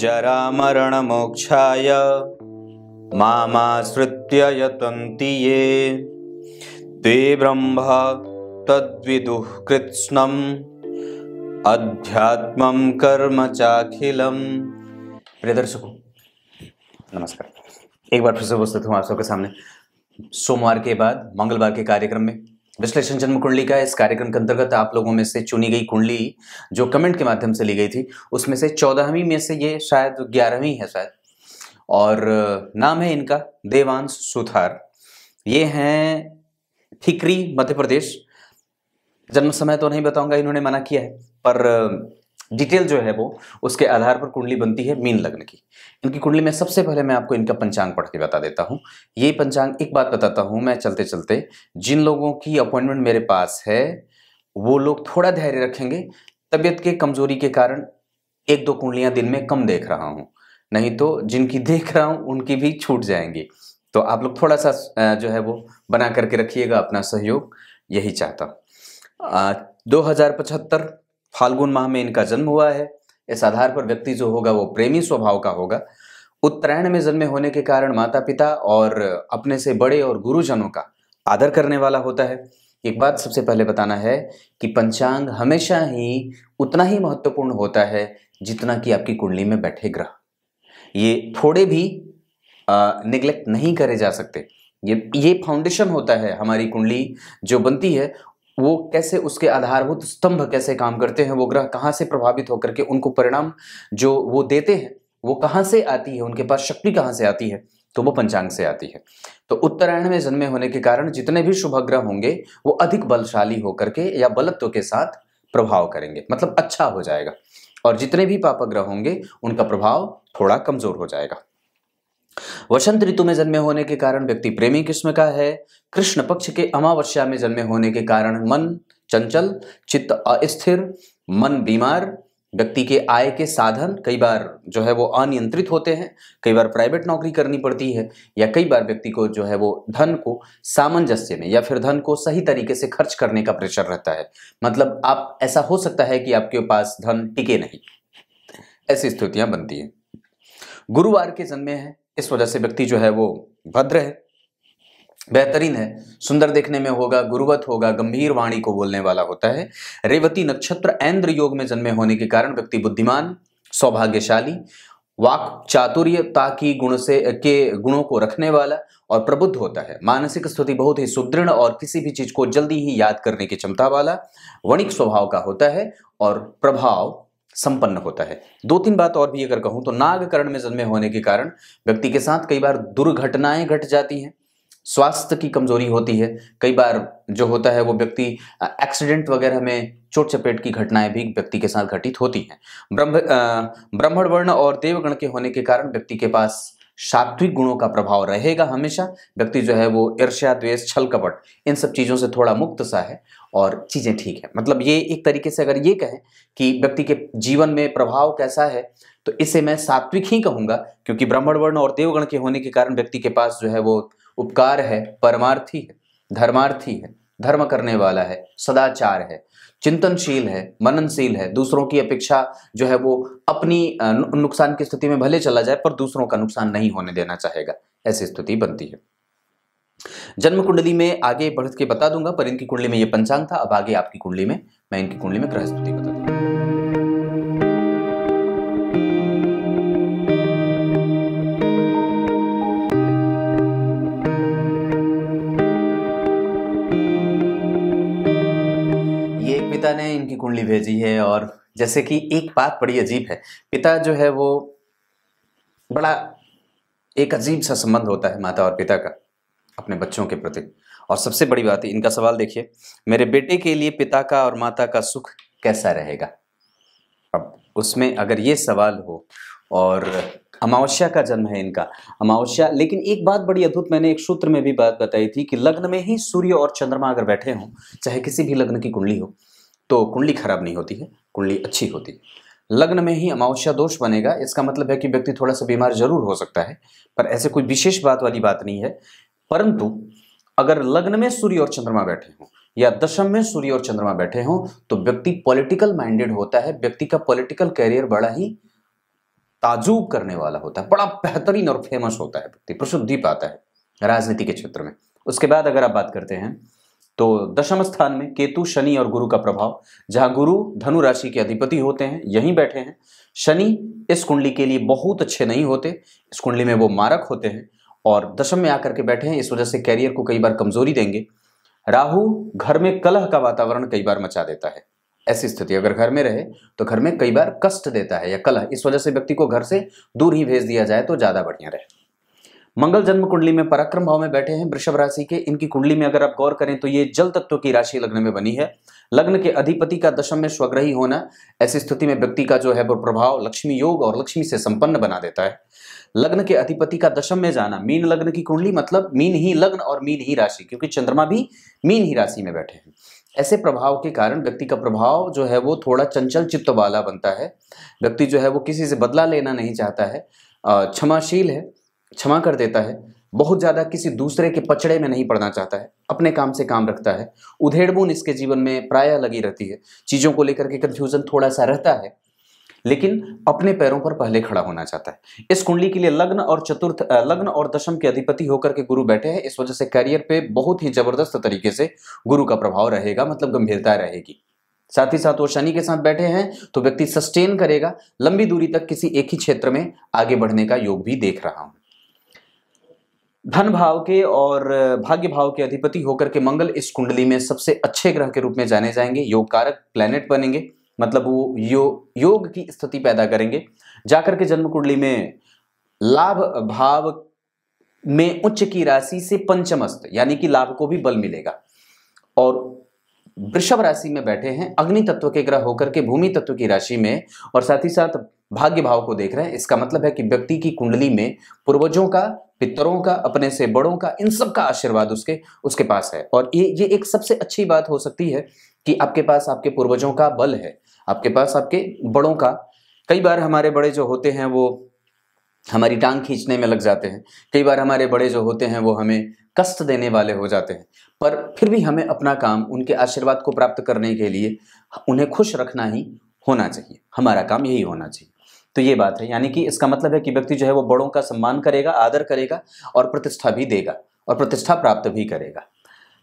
जरा मामाश्रित्य यतन्ति ये ते ब्रह्म तद्विदुः कृत्स्नम् अध्यात्मं कर्म चाखिल प्रिय दर्शकों नमस्कार एक बार फिर से उपस्थित हूँ आप सबके सामने सोमवार के बाद मंगलवार के कार्यक्रम में विश्लेषण जन्म कुंडली का इस कार्यक्रम के अंतर्गत आप लोगों में से चुनी गई कुंडली जो कमेंट के माध्यम से ली गई थी उसमें से चौदहवीं में से ये शायद ग्यारहवीं है शायद और नाम है इनका देवांश सुथार ये हैं ठिकरी मध्य प्रदेश जन्म समय तो नहीं बताऊंगा इन्होंने मना किया है पर डिटेल जो है वो उसके आधार पर कुंडली बनती है मीन लग्न की इनकी कुंडली में सबसे पहले मैं आपको इनका पंचांग पढ़ के बता देता हूँ ये पंचांग एक बात बताता हूँ मैं चलते चलते जिन लोगों की अपॉइंटमेंट मेरे पास है वो लोग थोड़ा धैर्य रखेंगे तबीयत के कमजोरी के कारण एक दो कुंडलियाँ दिन में कम देख रहा हूँ नहीं तो जिनकी देख रहा हूँ उनकी भी छूट जाएंगी तो आप लोग थोड़ा सा जो है वो बना करके रखिएगा अपना सहयोग यही चाहता दो हजार पचहत्तर फाल्गुन माह में इनका जन्म हुआ है इस आधार पर व्यक्ति जो होगा वो प्रेमी स्वभाव का होगा उत्तरायण में जन्मे होने के कारण माता पिता और अपने से बड़े और गुरुजनों का आदर करने वाला होता है एक बात सबसे पहले बताना है कि पंचांग हमेशा ही उतना ही महत्वपूर्ण होता है जितना कि आपकी कुंडली में बैठे ग्रह ये थोड़े भी निग्लेक्ट नहीं करे जा सकते ये ये फाउंडेशन होता है हमारी कुंडली जो बनती है वो कैसे उसके आधारभूत स्तंभ कैसे काम करते हैं वो ग्रह कहाँ से प्रभावित होकर के उनको परिणाम जो वो देते हैं वो कहाँ से आती है उनके पास शक्ति कहाँ से आती है तो वो पंचांग से आती है तो उत्तरायण में जन्मे होने के कारण जितने भी शुभ ग्रह होंगे वो अधिक बलशाली होकर के या बलत्व के साथ प्रभाव करेंगे मतलब अच्छा हो जाएगा और जितने भी पापग्रह होंगे उनका प्रभाव थोड़ा कमजोर हो जाएगा वसंत ऋतु में जन्मे होने के कारण व्यक्ति प्रेमी किस्म का है कृष्ण पक्ष के अमावस्या में जन्मे होने के कारण मन चंचल चित्त अस्थिर मन बीमार व्यक्ति के आय के साधन कई बार जो है वो अनियंत्रित होते हैं कई बार प्राइवेट नौकरी करनी पड़ती है या कई बार व्यक्ति को जो है वो धन को सामंजस्य में या फिर धन को सही तरीके से खर्च करने का प्रेशर रहता है मतलब आप ऐसा हो सकता है कि आपके पास धन टिके नहीं ऐसी स्थितियां बनती हैं गुरुवार के जन्मे हैं इस वजह से व्यक्ति जो है वो भद्र है बेहतरीन है सुंदर देखने में होगा गुरुवत होगा गंभीर वाणी को बोलने वाला होता है रेवती नक्षत्र ऐन्द्र योग में जन्मे होने के कारण व्यक्ति बुद्धिमान सौभाग्यशाली वाक चातुर्यता की गुण से के गुणों को रखने वाला और प्रबुद्ध होता है मानसिक स्थिति बहुत ही सुदृढ़ और किसी भी चीज को जल्दी ही याद करने की क्षमता वाला वणिक स्वभाव का होता है और प्रभाव संपन्न होता है दो तीन बात और भी अगर कहूं तो नागकरण में जन्मे होने के कारण व्यक्ति के साथ कई बार दुर्घटनाएं घट जाती हैं स्वास्थ्य की कमजोरी होती है कई बार जो होता है वो व्यक्ति एक्सीडेंट वगैरह में चोट चपेट की घटनाएं भी व्यक्ति के साथ घटित होती हैं ब्रह्म ब्राह्मण वर्ण और देवगण के होने के कारण व्यक्ति के पास सात्विक गुणों का प्रभाव रहेगा हमेशा व्यक्ति जो है वो ईर्ष्या द्वेष छल कपट इन सब चीज़ों से थोड़ा मुक्त सा है और चीज़ें ठीक है मतलब ये एक तरीके से अगर ये कहें कि व्यक्ति के जीवन में प्रभाव कैसा है तो इसे मैं सात्विक ही कहूँगा क्योंकि ब्राह्मण वर्ण और देवगण के होने के कारण व्यक्ति के पास जो है वो उपकार है परमार्थी है धर्मार्थी है धर्म करने वाला है सदाचार है चिंतनशील है मननशील है दूसरों की अपेक्षा जो है वो अपनी नुकसान की स्थिति में भले चला जाए पर दूसरों का नुकसान नहीं होने देना चाहेगा ऐसी स्थिति बनती है जन्म कुंडली में आगे बढ़ के बता दूंगा पर इनकी कुंडली में ये पंचांग था अब आगे आपकी कुंडली में मैं इनकी कुंडली में ग्रह स्थिति बता दूंगा कुंडली भेजी है और जैसे कि एक बात बड़ी अजीब है पिता जो है वो बड़ा एक अजीब सा संबंध होता है माता और पिता का अपने बच्चों के प्रति और सबसे बड़ी बात है इनका सवाल देखिए मेरे बेटे के लिए पिता का और माता का सुख कैसा रहेगा अब उसमें अगर ये सवाल हो और अमावस्या का जन्म है इनका अमावस्या लेकिन एक बात बड़ी अद्भुत मैंने एक सूत्र में भी बात बताई थी कि लग्न में ही सूर्य और चंद्रमा अगर बैठे हों चाहे किसी भी लग्न की कुंडली हो तो कुंडली खराब नहीं होती है कुंडली अच्छी होती है लग्न में ही अमावस्या दोष बनेगा इसका मतलब है कि व्यक्ति थोड़ा सा बीमार जरूर हो सकता है पर ऐसे कोई विशेष बात वाली बात नहीं है परंतु अगर लग्न में सूर्य और चंद्रमा बैठे हों या दशम में सूर्य और चंद्रमा बैठे हों तो व्यक्ति पॉलिटिकल माइंडेड होता है व्यक्ति का पॉलिटिकल कैरियर बड़ा ही ताजुब करने वाला होता है बड़ा बेहतरीन और फेमस होता है व्यक्ति प्रसिद्धि पाता है राजनीति के क्षेत्र में उसके बाद अगर आप बात करते हैं तो दशम स्थान में केतु शनि और गुरु का प्रभाव जहां गुरु धनु राशि के अधिपति होते हैं यहीं बैठे हैं शनि इस कुंडली के लिए बहुत अच्छे नहीं होते इस कुंडली में वो मारक होते हैं और दशम में आकर के बैठे हैं इस वजह से कैरियर को कई बार कमजोरी देंगे राहु घर में कलह का वातावरण कई बार मचा देता है ऐसी स्थिति अगर घर में रहे तो घर में कई बार कष्ट देता है या कलह इस वजह से व्यक्ति को घर से दूर ही भेज दिया जाए तो ज़्यादा बढ़िया रहे मंगल जन्म कुंडली में पराक्रम भाव में बैठे हैं वृषभ राशि के इनकी कुंडली में अगर आप गौर करें तो ये जल तत्व की राशि लग्न में बनी है लग्न के अधिपति का दशम में स्वग्रही होना ऐसी स्थिति में व्यक्ति का जो है वो प्रभाव लक्ष्मी योग और लक्ष्मी से संपन्न बना देता है लग्न के अधिपति का दशम में जाना मीन लग्न की कुंडली मतलब मीन ही लग्न और मीन ही राशि क्योंकि चंद्रमा भी मीन ही राशि में बैठे हैं ऐसे प्रभाव के कारण व्यक्ति का प्रभाव जो है वो थोड़ा चंचल चित्त वाला बनता है व्यक्ति जो है वो किसी से बदला लेना नहीं चाहता है क्षमाशील है क्षमा कर देता है बहुत ज़्यादा किसी दूसरे के पचड़े में नहीं पड़ना चाहता है अपने काम से काम रखता है उधेड़बुन इसके जीवन में प्राय लगी रहती है चीज़ों को लेकर के कन्फ्यूज़न थोड़ा सा रहता है लेकिन अपने पैरों पर पहले खड़ा होना चाहता है इस कुंडली के लिए लग्न और चतुर्थ लग्न और दशम के अधिपति होकर के गुरु बैठे हैं इस वजह से करियर पे बहुत ही जबरदस्त तरीके से गुरु का प्रभाव रहेगा मतलब गंभीरता रहेगी साथ ही साथ वो शनि के साथ बैठे हैं तो व्यक्ति सस्टेन करेगा लंबी दूरी तक किसी एक ही क्षेत्र में आगे बढ़ने का योग भी देख रहा हूं धन भाव के और भाग्य भाव के अधिपति होकर के मंगल इस कुंडली में सबसे अच्छे ग्रह के रूप में जाने जाएंगे योग कारक प्लेनेट बनेंगे मतलब वो यो, योग की स्थिति पैदा करेंगे जाकर के जन्म कुंडली में लाभ भाव में उच्च की राशि से पंचमस्त यानी कि लाभ को भी बल मिलेगा और वृषभ राशि में बैठे हैं अग्नि तत्व के ग्रह होकर के भूमि तत्व की राशि में और साथ ही साथ भाग्य भाव को देख रहे हैं इसका मतलब है कि व्यक्ति की कुंडली में पूर्वजों का पितरों का अपने से बड़ों का इन सब का आशीर्वाद उसके उसके पास है और ये ये एक सबसे अच्छी बात हो सकती है कि आपके पास आपके पूर्वजों का बल है आपके पास आपके बड़ों का कई बार हमारे बड़े जो होते हैं वो हमारी टांग खींचने में लग जाते हैं कई बार हमारे बड़े जो होते हैं वो हमें कष्ट देने वाले हो जाते हैं पर फिर भी हमें अपना काम उनके आशीर्वाद को प्राप्त करने के लिए उन्हें खुश रखना ही होना चाहिए हमारा काम यही होना चाहिए तो ये बात है यानी कि इसका मतलब है कि व्यक्ति जो है वो बड़ों का सम्मान करेगा आदर करेगा और प्रतिष्ठा भी देगा और प्रतिष्ठा प्राप्त भी करेगा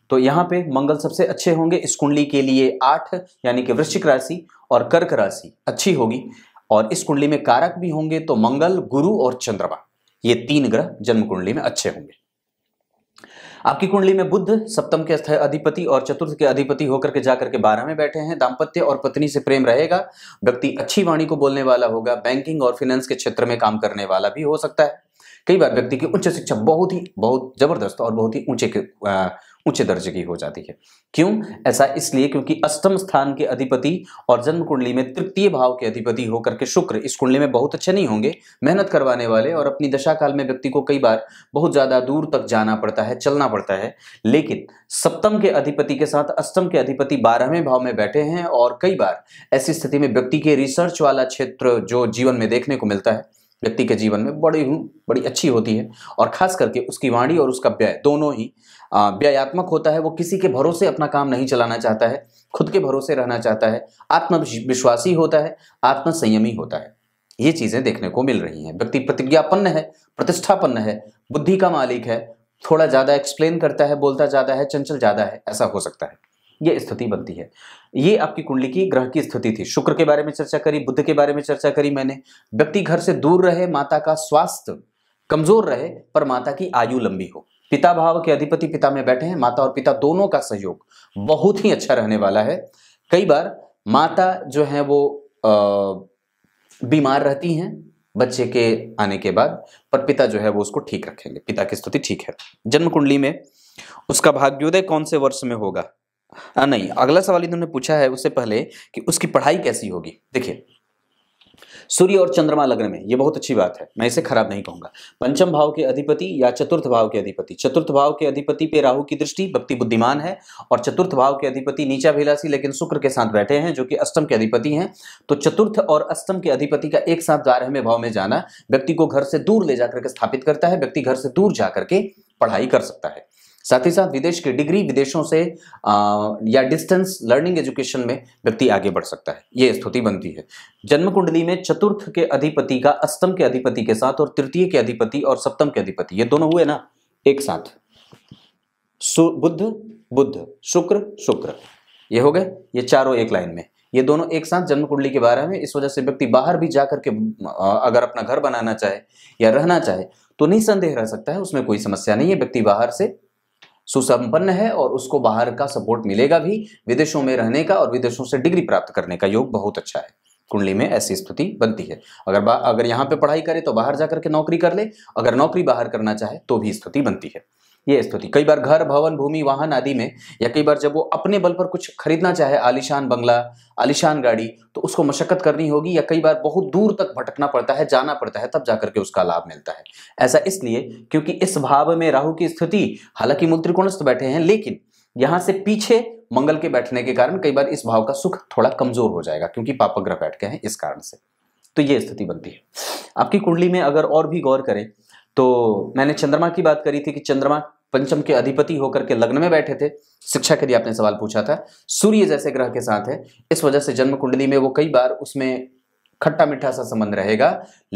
तो यहाँ पे मंगल सबसे अच्छे होंगे इस कुंडली के लिए आठ यानी कि वृश्चिक राशि और कर्क राशि अच्छी होगी और इस कुंडली में कारक भी होंगे तो मंगल गुरु और चंद्रमा ये तीन ग्रह जन्म कुंडली में अच्छे होंगे आपकी कुंडली में बुद्ध सप्तम के अधिपति और चतुर्थ के अधिपति होकर के जाकर के बारह में बैठे हैं दाम्पत्य और पत्नी से प्रेम रहेगा व्यक्ति अच्छी वाणी को बोलने वाला होगा बैंकिंग और फिनेंस के क्षेत्र में काम करने वाला भी हो सकता है कई बार व्यक्ति की उच्च शिक्षा बहुत ही बहुत जबरदस्त और बहुत ही ऊंचे उच्च दर्जे की हो जाती है क्यों ऐसा इसलिए क्योंकि अष्टम स्थान के अधिपति और जन्म कुंडली में तृतीय भाव के अधिपति होकर के शुक्र इस कुंडली में बहुत अच्छे नहीं होंगे मेहनत करवाने वाले और अपनी दशा काल में व्यक्ति को कई बार बहुत ज़्यादा दूर तक जाना पड़ता है चलना पड़ता है लेकिन सप्तम के अधिपति के साथ अष्टम के अधिपति बारहवें भाव में बैठे हैं और कई बार ऐसी स्थिति में व्यक्ति के रिसर्च वाला क्षेत्र जो जीवन में देखने को मिलता है व्यक्ति के जीवन में बड़ी बड़ी अच्छी होती है और खास करके उसकी वाणी और उसका व्यय दोनों ही व्ययात्मक होता है वो किसी के भरोसे अपना काम नहीं चलाना चाहता है खुद के भरोसे रहना चाहता है आत्मविश्वासी होता है आत्मसंयमी होता है ये चीज़ें देखने को मिल रही हैं व्यक्ति प्रतिज्ञापन्न है प्रतिष्ठापन्न है बुद्धि का मालिक है थोड़ा ज़्यादा एक्सप्लेन करता है बोलता ज़्यादा है चंचल ज़्यादा है ऐसा हो सकता है ये स्थिति बनती है ये आपकी कुंडली की ग्रह की स्थिति थी शुक्र के बारे में चर्चा करी बुद्ध के बारे में चर्चा करी मैंने व्यक्ति घर से दूर रहे माता का स्वास्थ्य कमजोर रहे पर माता की आयु लंबी हो पिता भाव के अधिपति पिता में बैठे हैं माता और पिता दोनों का सहयोग बहुत ही अच्छा रहने वाला है कई बार माता जो है वो बीमार रहती हैं बच्चे के आने के बाद पर पिता जो है वो उसको ठीक रखेंगे पिता की स्थिति ठीक है जन्म कुंडली में उसका भाग्योदय कौन से वर्ष में होगा आ, हाँ, नहीं अगला सवाल इन्होंने पूछा है उससे पहले कि उसकी पढ़ाई कैसी होगी देखिए सूर्य और चंद्रमा लग्न में ये बहुत अच्छी बात है मैं इसे खराब नहीं कहूंगा पंचम भाव के अधिपति या चतुर्थ भाव के अधिपति चतुर्थ भाव के अधिपति पे राहु की दृष्टि भक्ति बुद्धिमान है और चतुर्थ भाव के अधिपति नीचा भिलासी लेकिन शुक्र के साथ बैठे हैं जो कि अष्टम के अधिपति हैं तो चतुर्थ और अष्टम के अधिपति का एक साथ बारहवें भाव में जाना व्यक्ति को घर से दूर ले जाकर के स्थापित करता है व्यक्ति घर से दूर जा करके पढ़ाई कर सकता है साथ ही साथ विदेश की डिग्री विदेशों से आ, या डिस्टेंस लर्निंग एजुकेशन में व्यक्ति आगे बढ़ सकता है ये स्थिति बनती है जन्म कुंडली में चतुर्थ के अधिपति का अष्टम के अधिपति के साथ और तृतीय के अधिपति और सप्तम के अधिपति ये दोनों हुए ना एक साथ बुद्ध बुद्ध शुक्र शुक्र ये हो गए ये चारों एक लाइन में ये दोनों एक साथ जन्म कुंडली के बारे में इस वजह से व्यक्ति बाहर भी जा करके अगर अपना घर बनाना चाहे या रहना चाहे तो संदेह रह सकता है उसमें कोई समस्या नहीं है व्यक्ति बाहर से सुसंपन्न है और उसको बाहर का सपोर्ट मिलेगा भी विदेशों में रहने का और विदेशों से डिग्री प्राप्त करने का योग बहुत अच्छा है कुंडली में ऐसी स्थिति बनती है अगर अगर यहाँ पे पढ़ाई करे तो बाहर जाकर के नौकरी कर ले अगर नौकरी बाहर करना चाहे तो भी स्थिति बनती है ये स्तुति कई बार घर भवन भूमि वाहन आदि में या कई बार जब वो अपने बल पर कुछ खरीदना चाहे आलिशान बंगला आलिशान गाड़ी तो उसको मशक्कत करनी होगी या कई बार बहुत दूर तक भटकना पड़ता है जाना पड़ता है तब जाकर के उसका लाभ मिलता है ऐसा इसलिए क्योंकि इस भाव में राहु की स्थिति हालांकि मूल त्रिकोणस्थ बैठे हैं लेकिन यहां से पीछे मंगल के बैठने के कारण कई बार इस भाव का सुख थोड़ा कमजोर हो जाएगा क्योंकि पापग्रह बैठ गए हैं इस कारण से तो ये स्थिति बनती है आपकी कुंडली में अगर और भी गौर करें तो मैंने चंद्रमा की बात करी थी कि चंद्रमा पंचम के अधिपति होकर के लग्न में बैठे थे शिक्षा के लिए आपने सवाल पूछा था सूर्य जैसे ग्रह के साथ है इस वजह से जन्म कुंडली में वो कई बार उसमें खट्टा मीठा सा संबंध रहेगा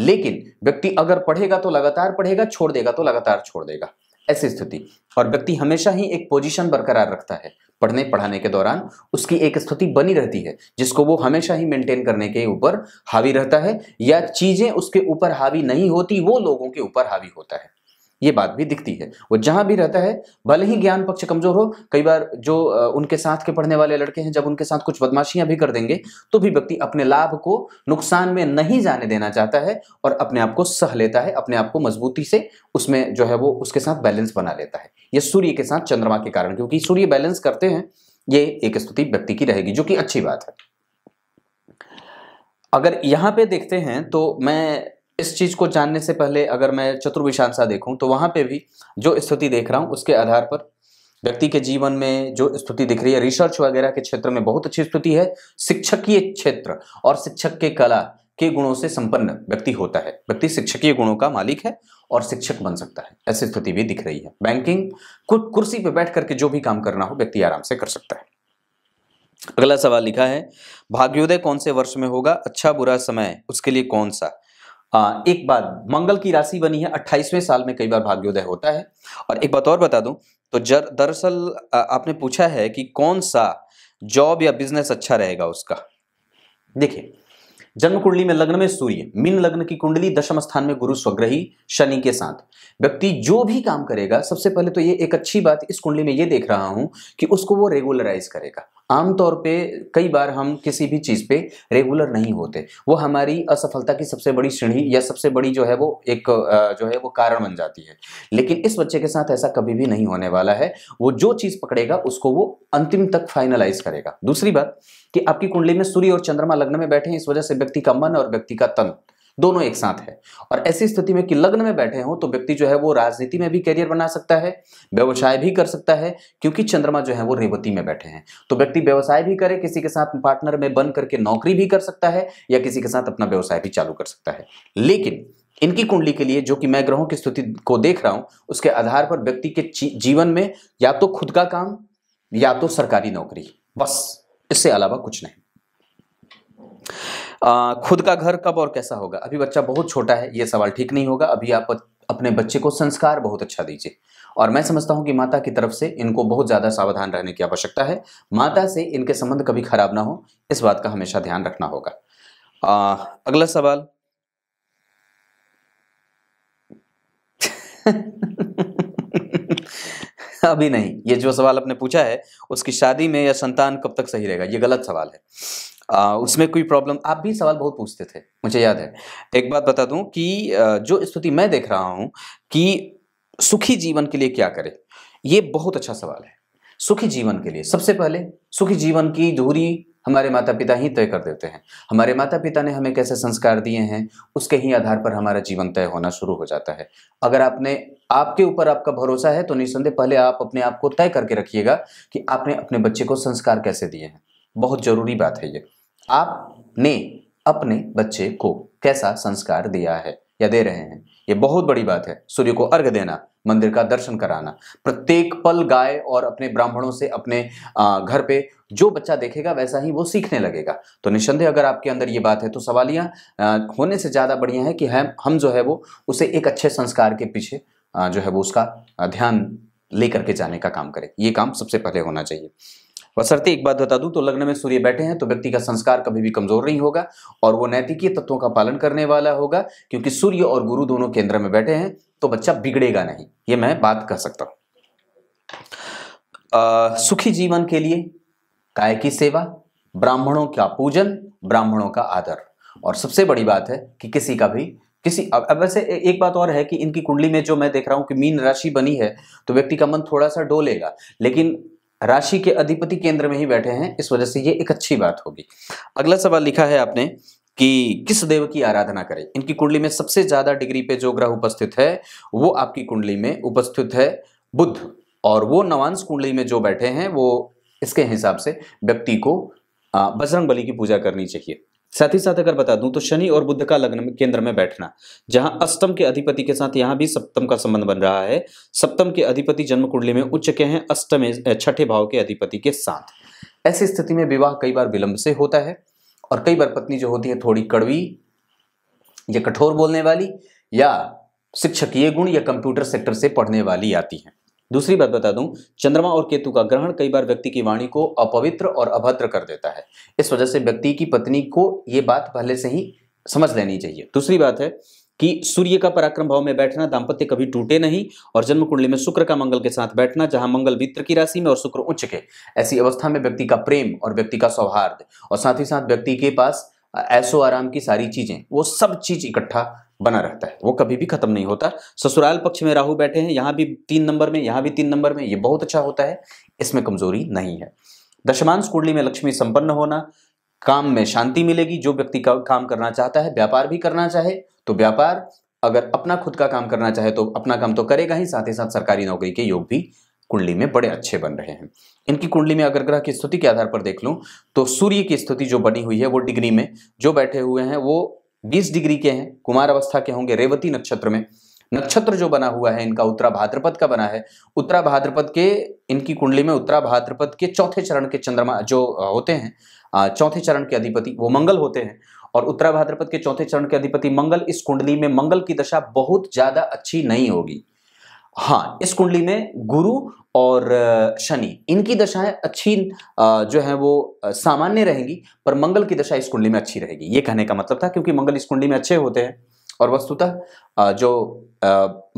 लेकिन व्यक्ति अगर पढ़ेगा तो लगातार पढ़ेगा छोड़ देगा तो लगातार छोड़ देगा ऐसी स्थिति और व्यक्ति हमेशा ही एक पोजीशन बरकरार रखता है पढ़ने पढ़ाने के दौरान उसकी एक स्थिति बनी रहती है जिसको वो हमेशा ही मेंटेन करने के ऊपर हावी रहता है या चीज़ें उसके ऊपर हावी नहीं होती वो लोगों के ऊपर हावी होता है ये बात भी दिखती है वो जहां भी रहता है भले ही ज्ञान पक्ष कमजोर हो कई बार जो उनके साथ के पढ़ने वाले लड़के हैं जब उनके साथ कुछ बदमाशियां भी कर देंगे तो भी व्यक्ति अपने लाभ को नुकसान में नहीं जाने देना चाहता है और अपने आप को सह लेता है अपने आप को मजबूती से उसमें जो है वो उसके साथ बैलेंस बना लेता है ये सूर्य के साथ चंद्रमा के कारण क्योंकि सूर्य बैलेंस करते हैं ये एक स्तुति व्यक्ति की रहेगी जो कि अच्छी बात है अगर यहां पे देखते हैं तो मैं इस चीज़ को जानने से पहले अगर मैं चतुर्विशांसा देखूं तो वहाँ पे भी जो स्थिति देख रहा हूँ उसके आधार पर व्यक्ति के जीवन में जो स्थिति दिख रही है रिसर्च वगैरह के क्षेत्र में बहुत अच्छी स्थिति है शिक्षकीय क्षेत्र और शिक्षक के कला के गुणों से संपन्न व्यक्ति होता है व्यक्ति शिक्षकीय गुणों का मालिक है और शिक्षक बन सकता है ऐसी स्थिति भी दिख रही है बैंकिंग कुछ कुर्सी पर बैठ करके जो भी काम करना हो व्यक्ति आराम से कर सकता है अगला सवाल लिखा है भाग्योदय कौन से वर्ष में होगा अच्छा बुरा समय उसके लिए कौन सा आ, एक बात मंगल की राशि बनी है अट्ठाईसवें साल में कई बार भाग्योदय होता है और एक बात और बता दूं तो जर दरअसल आपने पूछा है कि कौन सा जॉब या बिजनेस अच्छा रहेगा उसका देखिए जन्म कुंडली में लग्न में सूर्य मीन लग्न की कुंडली दशम स्थान में गुरु स्वग्रही शनि के साथ व्यक्ति जो भी काम करेगा सबसे पहले तो ये एक अच्छी बात इस कुंडली में ये देख रहा हूं कि उसको वो रेगुलराइज करेगा आमतौर पे कई बार हम किसी भी चीज़ पे रेगुलर नहीं होते वो हमारी असफलता की सबसे बड़ी श्रेणी या सबसे बड़ी जो है वो एक जो है वो कारण बन जाती है लेकिन इस बच्चे के साथ ऐसा कभी भी नहीं होने वाला है वो जो चीज़ पकड़ेगा उसको वो अंतिम तक फाइनलाइज करेगा दूसरी बात कि आपकी कुंडली में सूर्य और चंद्रमा लग्न में बैठे हैं इस वजह से व्यक्ति का मन और व्यक्ति का तन दोनों एक साथ है और ऐसी स्थिति में कि लग्न में बैठे हों तो व्यक्ति जो है वो राजनीति में भी करियर बना सकता है व्यवसाय भी कर सकता है क्योंकि चंद्रमा जो है वो रेवती में बैठे हैं तो व्यक्ति व्यवसाय भी करे किसी के साथ पार्टनर में बन करके नौकरी भी कर सकता है या किसी के साथ अपना व्यवसाय भी चालू कर सकता है लेकिन इनकी कुंडली के लिए जो कि मैं ग्रहों की स्थिति को देख रहा हूं उसके आधार पर व्यक्ति के जीवन में या तो खुद का काम या तो सरकारी नौकरी बस इससे अलावा कुछ नहीं खुद का घर कब और कैसा होगा अभी बच्चा बहुत छोटा है ये सवाल ठीक नहीं होगा अभी आप अपने बच्चे को संस्कार बहुत अच्छा दीजिए और मैं समझता हूँ कि माता की तरफ से इनको बहुत ज़्यादा सावधान रहने की आवश्यकता है माता से इनके संबंध कभी खराब ना हो इस बात का हमेशा ध्यान रखना होगा आ, अगला सवाल अभी नहीं ये जो सवाल आपने पूछा है उसकी शादी में या संतान कब तक सही रहेगा ये गलत सवाल है आ, उसमें कोई प्रॉब्लम आप भी सवाल बहुत पूछते थे मुझे याद है एक बात बता दूं कि जो स्थिति मैं देख रहा हूं कि सुखी जीवन के लिए क्या करें ये बहुत अच्छा सवाल है सुखी जीवन के लिए सबसे पहले सुखी जीवन की दूरी हमारे माता पिता ही तय कर देते हैं हमारे माता पिता ने हमें कैसे संस्कार दिए हैं उसके ही आधार पर हमारा जीवन तय होना शुरू हो जाता है अगर आपने आपके ऊपर आपका भरोसा है तो निस्संदेह पहले आप अपने आप को तय करके रखिएगा कि आपने अपने बच्चे को संस्कार कैसे दिए हैं बहुत ज़रूरी बात है ये आपने अपने बच्चे को कैसा संस्कार दिया है या दे रहे हैं ये बहुत बड़ी बात है सूर्य को अर्घ देना मंदिर का दर्शन कराना प्रत्येक पल गाय और अपने ब्राह्मणों से अपने घर पे जो बच्चा देखेगा वैसा ही वो सीखने लगेगा तो निस्संदेह अगर आपके अंदर ये बात है तो सवालियाँ होने से ज़्यादा बढ़िया है कि हम हम जो है वो उसे एक अच्छे संस्कार के पीछे जो है वो उसका ध्यान लेकर के जाने का काम करें ये काम सबसे पहले होना चाहिए वसरते एक बात बता दूं तो लग्न में सूर्य बैठे हैं तो व्यक्ति का संस्कार कभी भी कमजोर नहीं होगा और वो नैतिकीय तत्वों का पालन करने वाला होगा क्योंकि सूर्य और गुरु दोनों केंद्र में बैठे हैं तो बच्चा बिगड़ेगा नहीं ये मैं बात कह सकता हूं सुखी जीवन के लिए काय की सेवा ब्राह्मणों का पूजन ब्राह्मणों का आदर और सबसे बड़ी बात है कि किसी का भी किसी अब वैसे एक बात और है कि इनकी कुंडली में जो मैं देख रहा हूं कि मीन राशि बनी है तो व्यक्ति का मन थोड़ा सा डोलेगा लेकिन राशि के अधिपति केंद्र में ही बैठे हैं इस वजह से ये एक अच्छी बात होगी अगला सवाल लिखा है आपने कि किस देव की आराधना करें इनकी कुंडली में सबसे ज्यादा डिग्री पे जो ग्रह उपस्थित है वो आपकी कुंडली में उपस्थित है बुद्ध और वो नवांश कुंडली में जो बैठे हैं वो इसके हिसाब से व्यक्ति को बजरंग बली की पूजा करनी चाहिए साथ ही साथ अगर बता दूं तो शनि और बुद्ध का लग्न केंद्र में बैठना जहां अष्टम के अधिपति के साथ यहां भी सप्तम का संबंध बन रहा है सप्तम के अधिपति जन्म कुंडली में उच्च के हैं अष्टम छठे भाव के अधिपति के साथ ऐसी स्थिति में विवाह कई बार विलंब से होता है और कई बार पत्नी जो होती है थोड़ी कड़वी या कठोर बोलने वाली या शिक्षकीय गुण या कंप्यूटर सेक्टर से पढ़ने वाली आती है दूसरी बात बता दूं चंद्रमा और केतु का ग्रहण कई बार व्यक्ति की वाणी को अपवित्र और अभद्र कर देता है इस वजह से व्यक्ति की पत्नी को ये बात पहले से ही समझ लेनी चाहिए दूसरी बात है कि सूर्य का पराक्रम भाव में बैठना दाम्पत्य कभी टूटे नहीं और जन्म कुंडली में शुक्र का मंगल के साथ बैठना जहां मंगल वित्र की राशि में और शुक्र उच्च के ऐसी अवस्था में व्यक्ति का प्रेम और व्यक्ति का सौहार्द और साथ ही साथ व्यक्ति के पास ऐसो आराम की सारी चीजें वो सब चीज इकट्ठा बना रहता है वो कभी भी खत्म नहीं होता ससुराल पक्ष में राहु बैठे हैं यहाँ भी तीन नंबर में यहाँ भी तीन नंबर में ये बहुत अच्छा होता है इसमें कमजोरी नहीं है दशमांश कुंडली में लक्ष्मी संपन्न होना काम में शांति मिलेगी जो व्यक्ति का काम करना चाहता है व्यापार भी करना चाहे तो व्यापार अगर अपना खुद का काम करना चाहे तो अपना काम तो करेगा ही साथ ही साथ सरकारी नौकरी के योग भी कुंडली में बड़े अच्छे बन रहे हैं इनकी कुंडली में अगर ग्रह की स्थिति के आधार पर देख लूँ तो सूर्य की स्थिति जो बनी हुई है वो डिग्री में जो बैठे हुए हैं वो बीस डिग्री के हैं कुमार अवस्था के होंगे रेवती नक्षत्र में नक्षत्र जो बना हुआ है इनका उत्तरा भाद्रपद का बना है उत्तरा भाद्रपद के इनकी कुंडली में उत्तरा भाद्रपद के चौथे चरण के चंद्रमा जो होते हैं चौथे चरण के अधिपति वो मंगल होते हैं और उत्तरा भाद्रपद के चौथे चरण के अधिपति मंगल इस कुंडली में मंगल की दशा बहुत ज्यादा अच्छी नहीं होगी हाँ इस कुंडली में गुरु और शनि इनकी दशाएं अच्छी जो है वो सामान्य रहेंगी पर मंगल की दशा इस कुंडली में अच्छी रहेगी ये कहने का मतलब था क्योंकि मंगल इस कुंडली में अच्छे होते हैं और वस्तुतः जो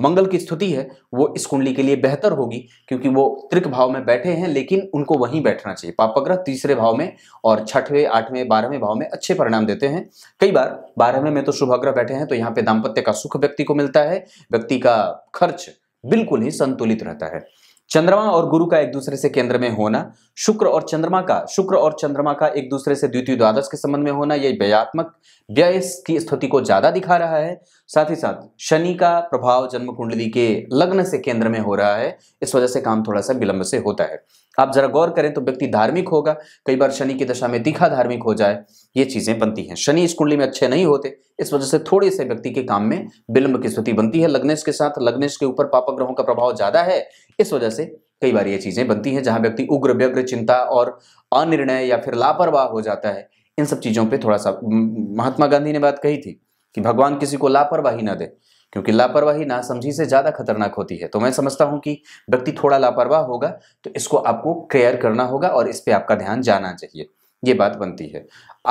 मंगल की स्थिति है वो इस कुंडली के लिए बेहतर होगी क्योंकि वो त्रिक भाव में बैठे हैं लेकिन उनको वहीं बैठना चाहिए पापग्रह तीसरे भाव में और छठवें आठवें बारहवें भाव में अच्छे परिणाम देते हैं कई बार बारहवें में तो शुभग्रह बैठे हैं तो यहाँ पे दाम्पत्य का सुख व्यक्ति को मिलता है व्यक्ति का खर्च बिल्कुल ही संतुलित रहता है चंद्रमा और गुरु का एक दूसरे से केंद्र में होना शुक्र और चंद्रमा का शुक्र और चंद्रमा का एक दूसरे से द्वितीय द्वादश के संबंध में होना यह व्यात्मक व्यय की स्थिति को ज्यादा दिखा रहा है साथ ही साथ शनि का प्रभाव जन्म कुंडली के लग्न से केंद्र में हो रहा है इस वजह से काम थोड़ा सा विलंब से होता है आप जरा गौर करें तो व्यक्ति धार्मिक होगा कई बार शनि की दशा में तीखा धार्मिक हो जाए ये चीजें बनती हैं शनि इस कुंडली में अच्छे नहीं होते इस वजह से थोड़े से व्यक्ति के काम में विलंब की स्थिति बनती है लग्नेश के साथ लग्नेश के ऊपर पापक ग्रहों का प्रभाव ज्यादा है इस वजह से कई बार ये चीज़ें बनती हैं जहाँ व्यक्ति उग्र व्यग्र चिंता और अनिर्णय या फिर लापरवाह हो जाता है इन सब चीज़ों पे थोड़ा सा महात्मा गांधी ने बात कही थी कि भगवान किसी को लापरवाही ना दे क्योंकि लापरवाही ना समझी से ज़्यादा खतरनाक होती है तो मैं समझता हूं कि व्यक्ति थोड़ा लापरवाह होगा तो इसको आपको केयर करना होगा और इस पर आपका ध्यान जाना चाहिए ये बात बनती है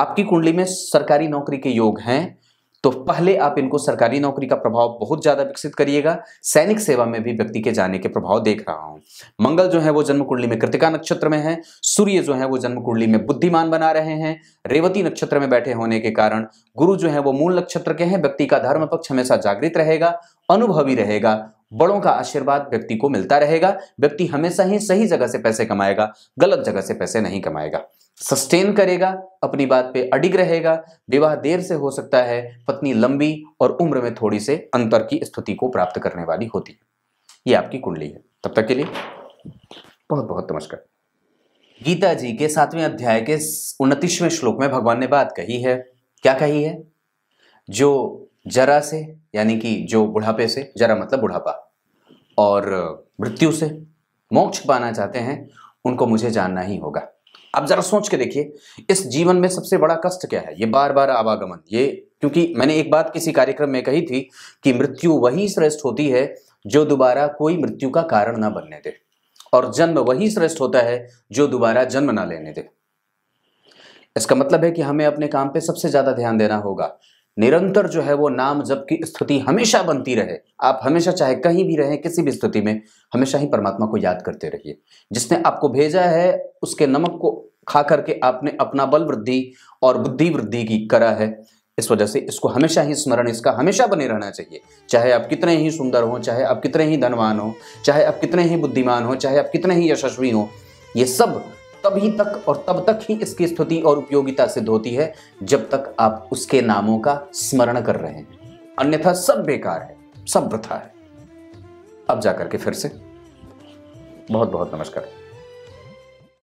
आपकी कुंडली में सरकारी नौकरी के योग हैं तो पहले आप इनको सरकारी नौकरी का प्रभाव बहुत ज़्यादा विकसित करिएगा सैनिक सेवा में भी व्यक्ति के जाने के प्रभाव देख रहा हूं मंगल जो है वो जन्म कुंडली में कृतिका नक्षत्र में है सूर्य जो है वो जन्म कुंडली में बुद्धिमान बना रहे हैं रेवती नक्षत्र में बैठे होने के कारण गुरु जो है वो मूल नक्षत्र के हैं व्यक्ति का धर्म पक्ष हमेशा जागृत रहेगा अनुभवी रहेगा बड़ों का आशीर्वाद व्यक्ति को मिलता रहेगा व्यक्ति हमेशा ही सही जगह से पैसे कमाएगा गलत जगह से पैसे नहीं कमाएगा सस्टेन करेगा अपनी बात पे अडिग रहेगा विवाह देर से हो सकता है पत्नी लंबी और उम्र में थोड़ी से अंतर की स्थिति को प्राप्त करने वाली होती है ये आपकी कुंडली है तब तक के लिए बहुत बहुत नमस्कार गीता जी के सातवें अध्याय के उनतीसवें श्लोक में भगवान ने बात कही है क्या कही है जो जरा से यानी कि जो बुढ़ापे से जरा मतलब बुढ़ापा और मृत्यु से मोक्ष पाना चाहते हैं उनको मुझे जानना ही होगा आप जरा सोच के देखिए इस जीवन में सबसे बड़ा कष्ट क्या है ये बार बार आवागमन ये क्योंकि मैंने एक बात किसी कार्यक्रम में कही थी कि मृत्यु वही श्रेष्ठ होती है जो दोबारा कोई मृत्यु का कारण ना बनने दे और जन्म वही श्रेष्ठ होता है जो दोबारा जन्म ना लेने दे इसका मतलब है कि हमें अपने काम पे सबसे ज़्यादा ध्यान देना होगा निरंतर जो है वो नाम जब की स्तुति हमेशा बनती रहे आप हमेशा चाहे कहीं भी रहें किसी भी स्थिति में हमेशा ही परमात्मा को याद करते रहिए जिसने आपको भेजा है उसके नमक को खा करके आपने अपना बल वृद्धि और बुद्धि वृद्धि की करा है इस वजह से इसको हमेशा ही स्मरण इसका हमेशा बने रहना चाहिए चाहे आप कितने ही सुंदर हों चाहे आप कितने ही धनवान हों चाहे आप कितने ही बुद्धिमान हों चाहे आप कितने ही यशस्वी हों ये सब तभी तक और तब तक ही इसकी स्तुति और उपयोगिता सिद्ध होती है जब तक आप उसके नामों का स्मरण कर रहे हैं अन्यथा सब बेकार है सब वृथा है अब जाकर के फिर से बहुत बहुत नमस्कार